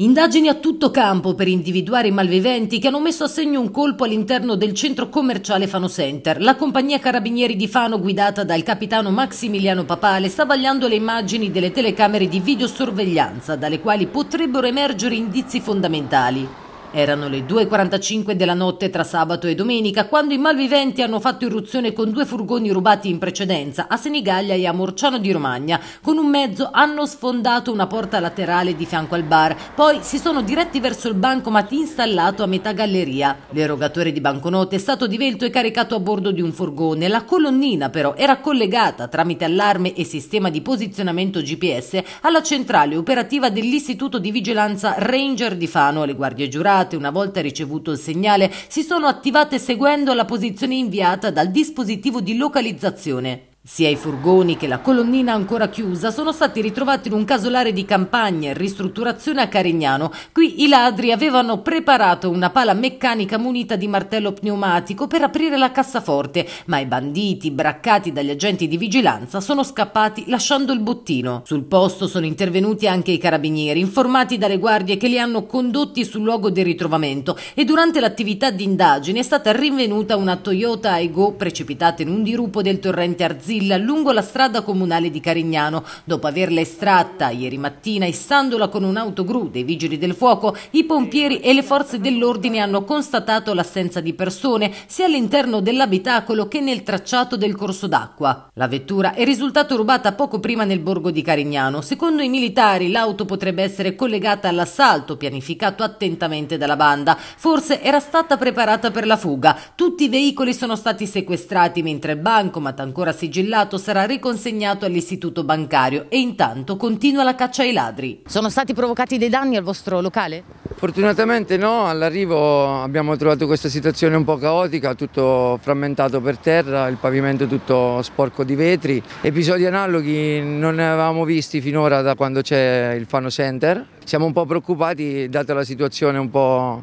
Indagini a tutto campo per individuare i malviventi che hanno messo a segno un colpo all'interno del centro commerciale Fano Center. La compagnia Carabinieri di Fano, guidata dal capitano Maximiliano Papale, sta vagliando le immagini delle telecamere di videosorveglianza, dalle quali potrebbero emergere indizi fondamentali. Erano le 2.45 della notte tra sabato e domenica quando i malviventi hanno fatto irruzione con due furgoni rubati in precedenza a Senigallia e a Morciano di Romagna. Con un mezzo hanno sfondato una porta laterale di fianco al bar, poi si sono diretti verso il bancomat installato a metà galleria. L'erogatore di banconote è stato divelto e caricato a bordo di un furgone. La colonnina però era collegata tramite allarme e sistema di posizionamento GPS alla centrale operativa dell'Istituto di Vigilanza Ranger di Fano alle guardie giurate entrate, una volta ricevuto il segnale, si sono attivate seguendo la posizione inviata dal dispositivo di localizzazione. Sia i furgoni che la colonnina ancora chiusa sono stati ritrovati in un casolare di campagna e ristrutturazione a Carignano. Qui i ladri avevano preparato una pala meccanica munita di martello pneumatico per aprire la cassaforte, ma i banditi, braccati dagli agenti di vigilanza, sono scappati lasciando il bottino. Sul posto sono intervenuti anche i carabinieri, informati dalle guardie che li hanno condotti sul luogo del ritrovamento e durante l'attività di indagine è stata rinvenuta una Toyota Aigo precipitata in un dirupo del torrente Arzino Brilla lungo la strada comunale di Carignano. Dopo averla estratta ieri mattina, issandola con un'autogru dei vigili del fuoco, i pompieri e le forze dell'ordine hanno constatato l'assenza di persone sia all'interno dell'abitacolo che nel tracciato del corso d'acqua. La vettura è risultata rubata poco prima nel borgo di Carignano. Secondo i militari, l'auto potrebbe essere collegata all'assalto pianificato attentamente dalla banda. Forse era stata preparata per la fuga. Tutti i veicoli sono stati sequestrati mentre il bancomat ancora sigillo sigillato sarà riconsegnato all'istituto bancario e intanto continua la caccia ai ladri. Sono stati provocati dei danni al vostro locale? Fortunatamente no, all'arrivo abbiamo trovato questa situazione un po' caotica, tutto frammentato per terra, il pavimento tutto sporco di vetri. Episodi analoghi non ne avevamo visti finora da quando c'è il Fano Center. Siamo un po' preoccupati data la situazione un po'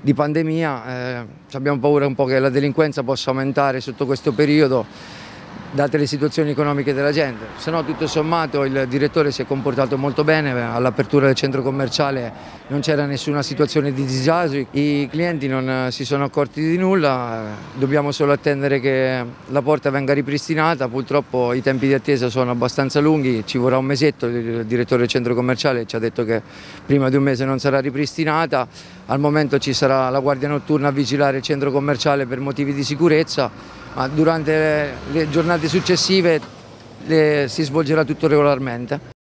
di pandemia, eh, abbiamo paura un po' che la delinquenza possa aumentare sotto questo periodo date le situazioni economiche della gente. Se no tutto sommato il direttore si è comportato molto bene, all'apertura del centro commerciale non c'era nessuna situazione di disagio, i clienti non eh, si sono accorti di nulla, dobbiamo solo attendere che la porta venga ripristinata, purtroppo i tempi di attesa sono abbastanza lunghi, ci vorrà un mesetto, il direttore del centro commerciale ci ha detto che prima di un mese non sarà ripristinata, al momento ci sarà la guardia notturna a vigilare il centro commerciale per motivi di sicurezza ma durante le giornate successive le, eh, si svolgerà tutto regolarmente.